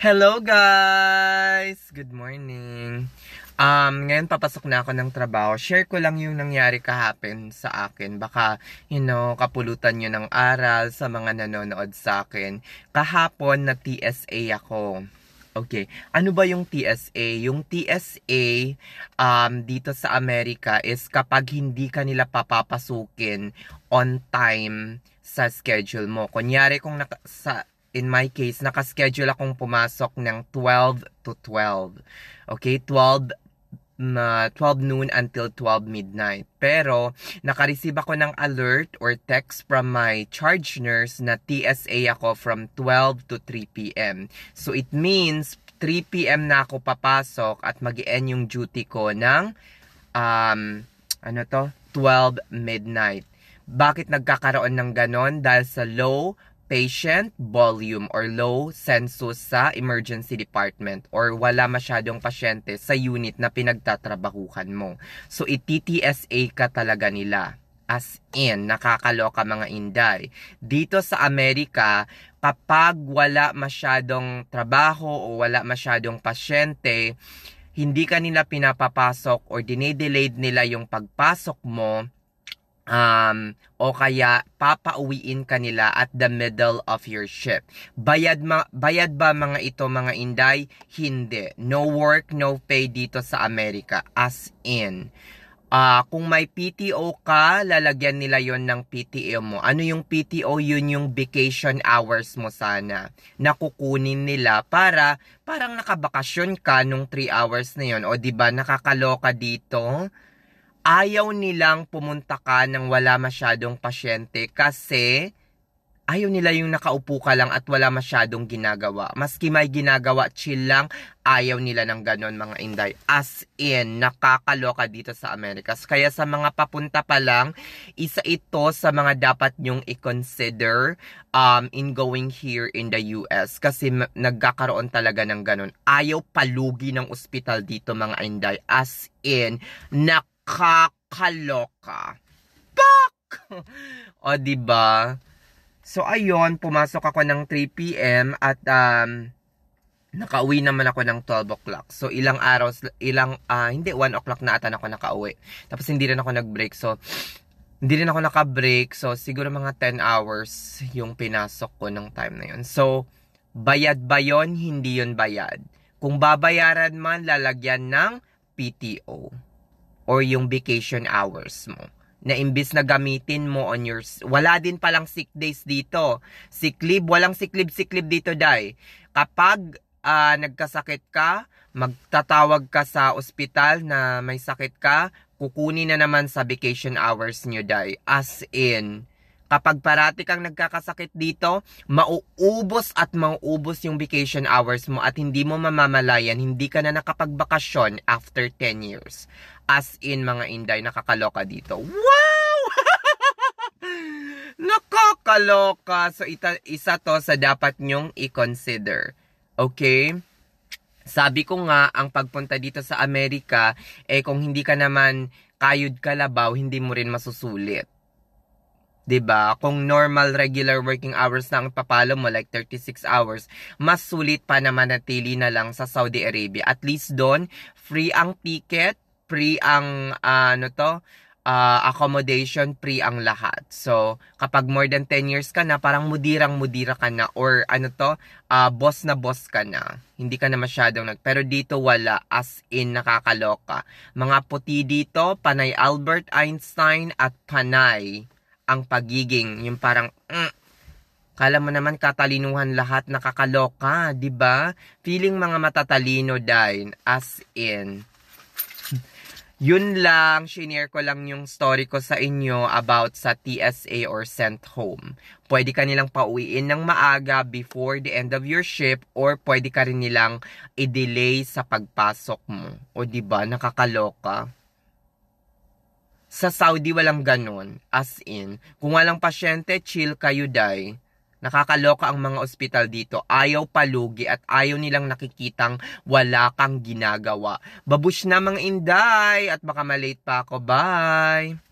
Hello guys! Good morning! Um, ngayon papasok na ako ng trabaho. Share ko lang yung nangyari kahapon sa akin. Baka, you know, kapulutan nyo ng aral sa mga nanonood sa akin. Kahapon na TSA ako. Okay. Ano ba yung TSA? Yung TSA um, dito sa Amerika is kapag hindi ka nila papapasukin on time sa schedule mo. Kunyari kung naka, sa, in my case, nakaschedule akong pumasok ng 12 to 12. Okay, 12 na 12 noon until 12 midnight. Pero, nakareceive ako ng alert or text from my charge nurse na TSA ako from 12 to 3 p.m. So, it means 3 p.m. na ako papasok at mag end yung duty ko ng um, ano to? 12 midnight. Bakit nagkakaroon ng ganon? Dahil sa low patient volume or low census sa emergency department or wala masyadong pasyente sa unit na pinagtatrabahuhan mo. So ititsa ka talaga nila. As in, nakakaloka mga inday. Dito sa Amerika, kapag wala masyadong trabaho o wala masyadong pasyente, hindi ka nila pinapapasok or dinedelayed nila yung pagpasok mo um, o kaya papauwiin kanila at the middle of your ship. Bayad, ma- bayad ba mga ito mga inday? Hindi. No work, no pay dito sa Amerika. As in, uh, kung may PTO ka, lalagyan nila yon ng PTO mo. Ano yung PTO? Yun yung vacation hours mo sana. Nakukunin nila para parang nakabakasyon ka nung 3 hours na yon. O ba diba, nakakaloka dito? ayaw nilang pumunta ka nang wala masyadong pasyente kasi ayaw nila yung nakaupo ka lang at wala masyadong ginagawa. Maski may ginagawa, chill lang, ayaw nila ng ganon mga Inday. As in, nakakaloka dito sa Amerikas. Kaya sa mga papunta pa lang, isa ito sa mga dapat nyong i-consider um, in going here in the US. Kasi nagkakaroon talaga ng ganon. Ayaw palugi ng ospital dito mga Inday. As in, nak Nakakaloka. Pak! o, ba diba? So, ayun, pumasok ako ng 3 p.m. at um, nakauwi naman ako ng 12 o'clock. So, ilang araw, ilang, uh, hindi, 1 o'clock na ata ako nakauwi. Tapos, hindi rin ako nag-break. So, hindi rin ako naka-break. So, siguro mga 10 hours yung pinasok ko ng time na yun. So, bayad ba yun? Hindi yun bayad. Kung babayaran man, lalagyan ng PTO or yung vacation hours mo na imbis na gamitin mo on your wala din palang sick days dito sick leave walang sick leave sick leave dito dai kapag uh, nagkasakit ka magtatawag ka sa ospital na may sakit ka kukunin na naman sa vacation hours nyo dai as in Kapag parati kang nagkakasakit dito, mauubos at mauubos yung vacation hours mo at hindi mo mamamalayan, hindi ka na nakapagbakasyon after 10 years. As in, mga Inday, nakakaloka dito. Wow! nakakaloka! So, ita, isa to sa dapat nyong i-consider. Okay? Sabi ko nga, ang pagpunta dito sa Amerika, eh kung hindi ka naman kayod kalabaw, hindi mo rin masusulit. 'Diba? Kung normal regular working hours na ang papalo mo like 36 hours, mas sulit pa na manatili na lang sa Saudi Arabia. At least doon, free ang ticket, free ang uh, ano to, uh, accommodation free ang lahat. So, kapag more than 10 years ka na, parang mudirang mudira ka na or ano to, uh, boss na boss ka na. Hindi ka na masyadong nag... Pero dito wala, as in nakakaloka. Mga puti dito, Panay Albert Einstein at Panay ang pagiging, yung parang, mm, Kala mo naman katalinuhan lahat, nakakaloka, 'di ba? Feeling mga matatalino din as in. Yun lang, shinare ko lang yung story ko sa inyo about sa TSA or sent home. Pwede ka nilang pauwiin ng maaga before the end of your ship or pwede ka rin nilang i-delay sa pagpasok mo. O 'di ba, nakakaloka. Sa Saudi walang ganun. As in, kung walang pasyente, chill kayo day. Nakakaloka ang mga ospital dito. Ayaw palugi at ayaw nilang nakikitang wala kang ginagawa. Babush na mga inday at baka malate pa ako. Bye!